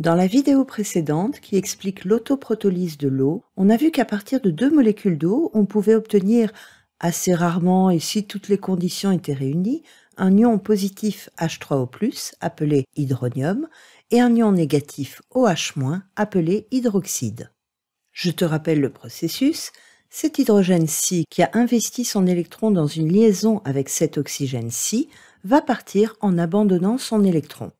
Dans la vidéo précédente qui explique l'autoprotolyse de l'eau, on a vu qu'à partir de deux molécules d'eau, on pouvait obtenir assez rarement et si toutes les conditions étaient réunies, un ion positif H3O+, appelé hydronium, et un ion négatif OH-, appelé hydroxyde. Je te rappelle le processus, cet hydrogène-ci qui a investi son électron dans une liaison avec cet oxygène-ci va partir en abandonnant son électron.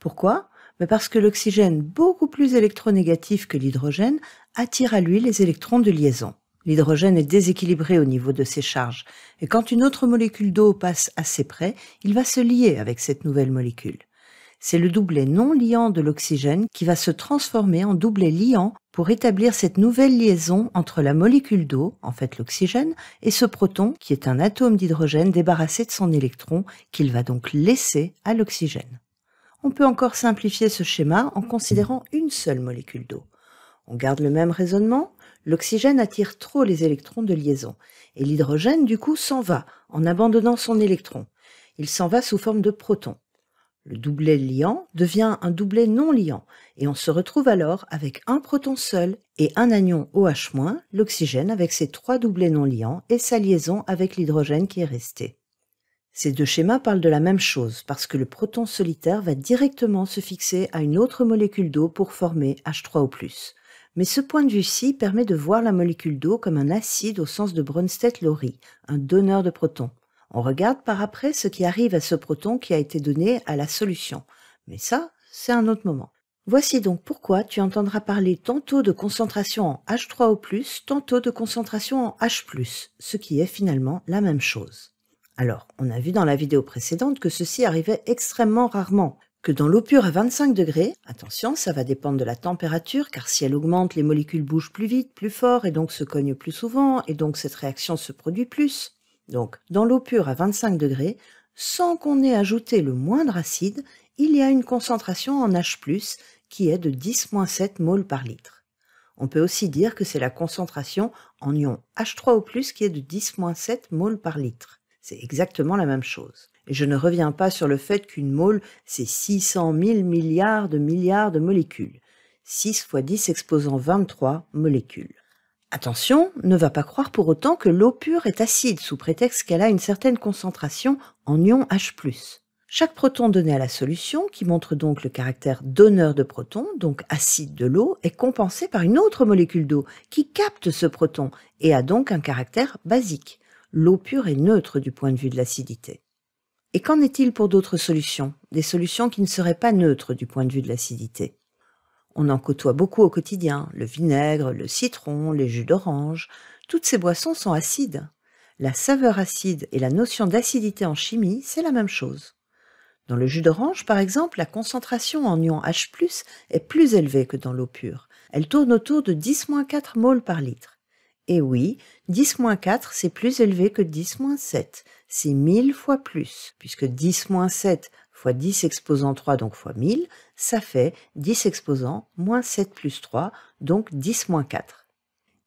Pourquoi mais parce que l'oxygène, beaucoup plus électronégatif que l'hydrogène, attire à lui les électrons de liaison. L'hydrogène est déséquilibré au niveau de ses charges, et quand une autre molécule d'eau passe assez près, il va se lier avec cette nouvelle molécule. C'est le doublet non liant de l'oxygène qui va se transformer en doublet liant pour établir cette nouvelle liaison entre la molécule d'eau, en fait l'oxygène, et ce proton qui est un atome d'hydrogène débarrassé de son électron qu'il va donc laisser à l'oxygène. On peut encore simplifier ce schéma en considérant une seule molécule d'eau. On garde le même raisonnement, l'oxygène attire trop les électrons de liaison, et l'hydrogène du coup s'en va en abandonnant son électron. Il s'en va sous forme de proton. Le doublet liant devient un doublet non liant, et on se retrouve alors avec un proton seul et un anion OH-, l'oxygène avec ses trois doublets non liants et sa liaison avec l'hydrogène qui est resté. Ces deux schémas parlent de la même chose parce que le proton solitaire va directement se fixer à une autre molécule d'eau pour former H3O+. Mais ce point de vue-ci permet de voir la molécule d'eau comme un acide au sens de Brønsted-Lowry, un donneur de protons. On regarde par après ce qui arrive à ce proton qui a été donné à la solution. Mais ça, c'est un autre moment. Voici donc pourquoi tu entendras parler tantôt de concentration en H3O+, tantôt de concentration en H+, ce qui est finalement la même chose. Alors, on a vu dans la vidéo précédente que ceci arrivait extrêmement rarement, que dans l'eau pure à 25 degrés, attention, ça va dépendre de la température, car si elle augmente, les molécules bougent plus vite, plus fort, et donc se cognent plus souvent, et donc cette réaction se produit plus. Donc, dans l'eau pure à 25 degrés, sans qu'on ait ajouté le moindre acide, il y a une concentration en H+, qui est de 10-7 mol par litre. On peut aussi dire que c'est la concentration en ion H3O+, qui est de 10-7 mol par litre. C'est exactement la même chose. Et je ne reviens pas sur le fait qu'une mole, c'est 600 000 milliards de milliards de molécules. 6 fois 10 exposant 23 molécules. Attention, ne va pas croire pour autant que l'eau pure est acide sous prétexte qu'elle a une certaine concentration en ion H+. Chaque proton donné à la solution, qui montre donc le caractère donneur de proton, donc acide de l'eau, est compensé par une autre molécule d'eau qui capte ce proton et a donc un caractère basique l'eau pure est neutre du point de vue de l'acidité. Et qu'en est-il pour d'autres solutions, des solutions qui ne seraient pas neutres du point de vue de l'acidité On en côtoie beaucoup au quotidien, le vinaigre, le citron, les jus d'orange, toutes ces boissons sont acides. La saveur acide et la notion d'acidité en chimie, c'est la même chose. Dans le jus d'orange, par exemple, la concentration en ion H+, est plus élevée que dans l'eau pure. Elle tourne autour de 10-4 mol par litre. Et oui, 10 moins 4, c'est plus élevé que 10 moins 7. C'est 1000 fois plus, puisque 10 moins 7 fois 10 exposant 3, donc fois 1000, ça fait 10 exposant moins 7 plus 3, donc 10 moins 4.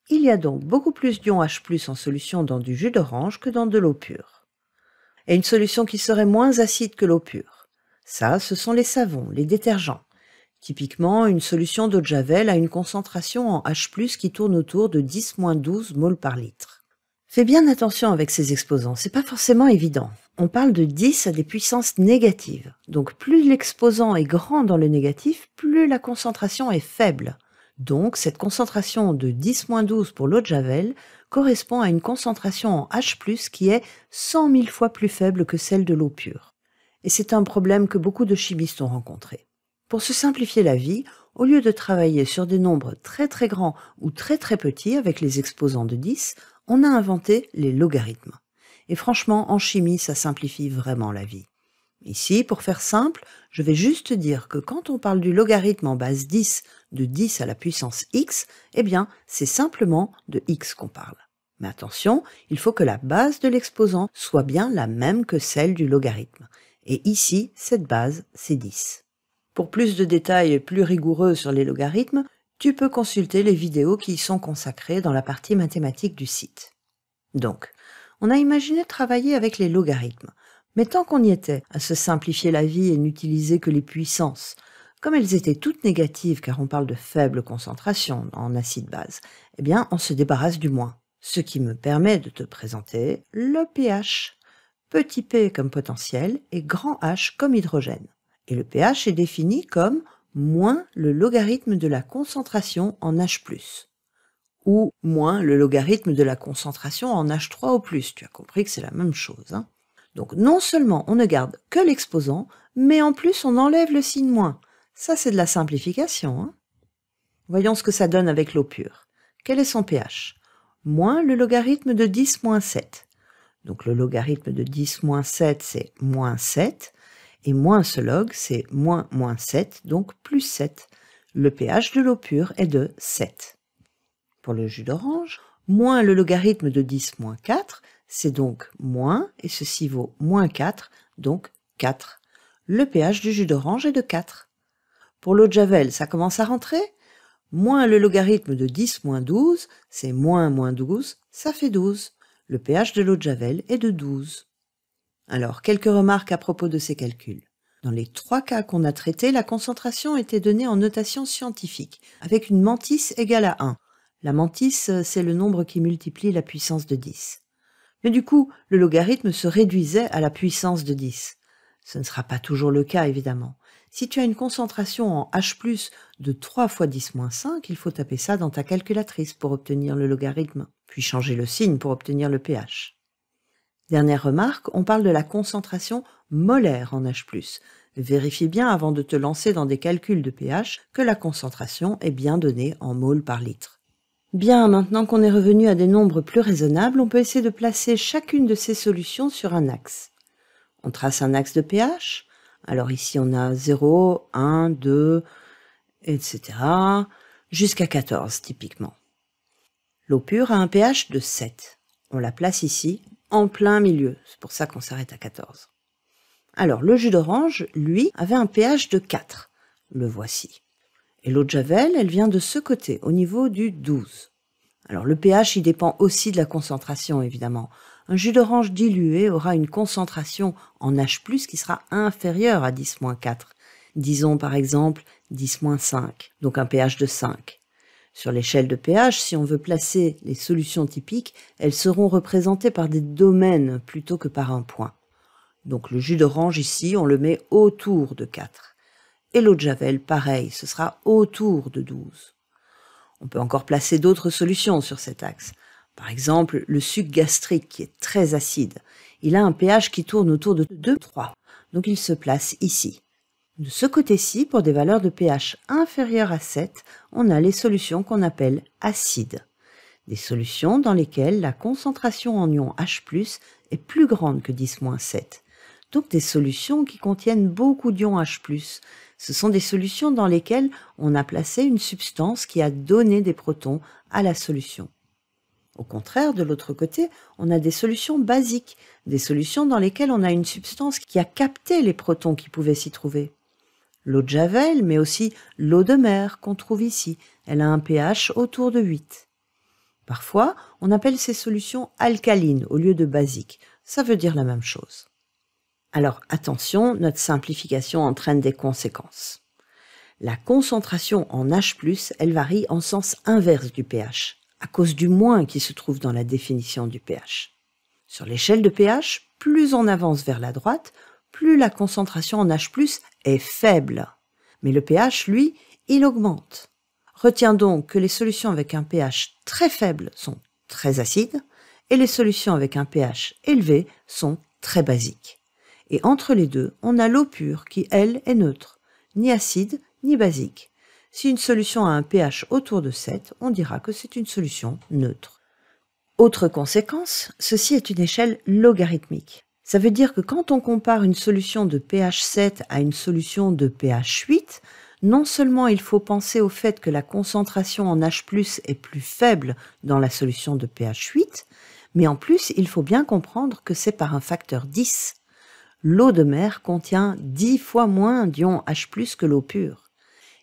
Il y a donc beaucoup plus d'ions H+, en solution dans du jus d'orange que dans de l'eau pure. Et une solution qui serait moins acide que l'eau pure. Ça, ce sont les savons, les détergents. Typiquement, une solution d'eau de Javel a une concentration en H+, qui tourne autour de 10-12 mol par litre. Fais bien attention avec ces exposants, c'est pas forcément évident. On parle de 10 à des puissances négatives. Donc plus l'exposant est grand dans le négatif, plus la concentration est faible. Donc cette concentration de 10-12 pour l'eau de Javel correspond à une concentration en H+, qui est 100 000 fois plus faible que celle de l'eau pure. Et c'est un problème que beaucoup de chimistes ont rencontré. Pour se simplifier la vie, au lieu de travailler sur des nombres très très grands ou très très petits avec les exposants de 10, on a inventé les logarithmes. Et franchement, en chimie, ça simplifie vraiment la vie. Ici, pour faire simple, je vais juste dire que quand on parle du logarithme en base 10 de 10 à la puissance x, eh bien, c'est simplement de x qu'on parle. Mais attention, il faut que la base de l'exposant soit bien la même que celle du logarithme. Et ici, cette base, c'est 10. Pour plus de détails plus rigoureux sur les logarithmes, tu peux consulter les vidéos qui y sont consacrées dans la partie mathématique du site. Donc, on a imaginé travailler avec les logarithmes, mais tant qu'on y était, à se simplifier la vie et n'utiliser que les puissances, comme elles étaient toutes négatives car on parle de faible concentration en acide-base, eh bien on se débarrasse du moins. Ce qui me permet de te présenter le pH. Petit p comme potentiel et grand H comme hydrogène et le pH est défini comme moins le logarithme de la concentration en H+, ou moins le logarithme de la concentration en H3 o plus. Tu as compris que c'est la même chose. Hein. Donc non seulement on ne garde que l'exposant, mais en plus on enlève le signe moins. Ça c'est de la simplification. Hein. Voyons ce que ça donne avec l'eau pure. Quel est son pH Moins le logarithme de 10 moins 7. Donc le logarithme de 10 moins 7 c'est moins 7 et moins ce log, c'est moins moins 7, donc plus 7. Le pH de l'eau pure est de 7. Pour le jus d'orange, moins le logarithme de 10 moins 4, c'est donc moins, et ceci vaut moins 4, donc 4. Le pH du jus d'orange est de 4. Pour l'eau de Javel, ça commence à rentrer Moins le logarithme de 10 moins 12, c'est moins moins 12, ça fait 12. Le pH de l'eau de Javel est de 12. Alors, quelques remarques à propos de ces calculs. Dans les trois cas qu'on a traités, la concentration était donnée en notation scientifique, avec une mantisse égale à 1. La mantisse, euh, c'est le nombre qui multiplie la puissance de 10. Mais du coup, le logarithme se réduisait à la puissance de 10. Ce ne sera pas toujours le cas, évidemment. Si tu as une concentration en H+, de 3 fois 10 moins 5, il faut taper ça dans ta calculatrice pour obtenir le logarithme, puis changer le signe pour obtenir le pH. Dernière remarque, on parle de la concentration molaire en H+. Vérifie bien avant de te lancer dans des calculs de pH que la concentration est bien donnée en moles par litre. Bien, maintenant qu'on est revenu à des nombres plus raisonnables, on peut essayer de placer chacune de ces solutions sur un axe. On trace un axe de pH. Alors ici, on a 0, 1, 2, etc. jusqu'à 14 typiquement. L'eau pure a un pH de 7. On la place ici en plein milieu. C'est pour ça qu'on s'arrête à 14. Alors, le jus d'orange, lui, avait un pH de 4. Le voici. Et l'eau de Javel, elle vient de ce côté, au niveau du 12. Alors, le pH, il dépend aussi de la concentration, évidemment. Un jus d'orange dilué aura une concentration en H+, qui sera inférieure à 10-4. Disons, par exemple, 10-5, donc un pH de 5. Sur l'échelle de pH, si on veut placer les solutions typiques, elles seront représentées par des domaines plutôt que par un point. Donc le jus d'orange ici, on le met autour de 4. Et l'eau de Javel, pareil, ce sera autour de 12. On peut encore placer d'autres solutions sur cet axe. Par exemple, le suc gastrique qui est très acide. Il a un pH qui tourne autour de 2-3. Donc il se place ici. De ce côté-ci, pour des valeurs de pH inférieures à 7, on a les solutions qu'on appelle acides. Des solutions dans lesquelles la concentration en ions H+, est plus grande que 10-7. Donc des solutions qui contiennent beaucoup d'ions H+. Ce sont des solutions dans lesquelles on a placé une substance qui a donné des protons à la solution. Au contraire, de l'autre côté, on a des solutions basiques, des solutions dans lesquelles on a une substance qui a capté les protons qui pouvaient s'y trouver l'eau de Javel, mais aussi l'eau de mer qu'on trouve ici. Elle a un pH autour de 8. Parfois, on appelle ces solutions alcalines au lieu de basiques. Ça veut dire la même chose. Alors attention, notre simplification entraîne des conséquences. La concentration en H+, elle varie en sens inverse du pH, à cause du moins qui se trouve dans la définition du pH. Sur l'échelle de pH, plus on avance vers la droite, plus la concentration en H+ est faible. Mais le pH, lui, il augmente. Retiens donc que les solutions avec un pH très faible sont très acides et les solutions avec un pH élevé sont très basiques. Et entre les deux, on a l'eau pure qui, elle, est neutre, ni acide ni basique. Si une solution a un pH autour de 7, on dira que c'est une solution neutre. Autre conséquence, ceci est une échelle logarithmique. Ça veut dire que quand on compare une solution de pH 7 à une solution de pH 8, non seulement il faut penser au fait que la concentration en H ⁇ est plus faible dans la solution de pH 8, mais en plus il faut bien comprendre que c'est par un facteur 10. L'eau de mer contient 10 fois moins d'ions H ⁇ que l'eau pure.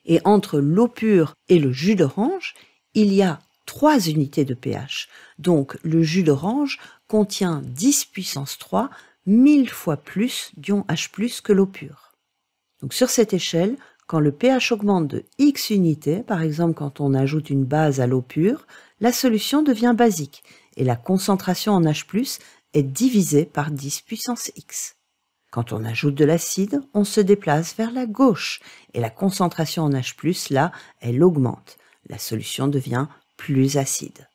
Et entre l'eau pure et le jus d'orange, il y a 3 unités de pH. Donc le jus d'orange contient 10 puissance 3 1000 fois plus d'ions H+, que l'eau pure. Donc sur cette échelle, quand le pH augmente de X unités, par exemple quand on ajoute une base à l'eau pure, la solution devient basique et la concentration en H+, est divisée par 10 puissance X. Quand on ajoute de l'acide, on se déplace vers la gauche et la concentration en H+, là, elle augmente. La solution devient plus acide.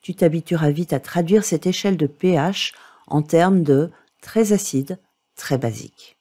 Tu t'habitueras vite à traduire cette échelle de pH en termes de très acide, très basique.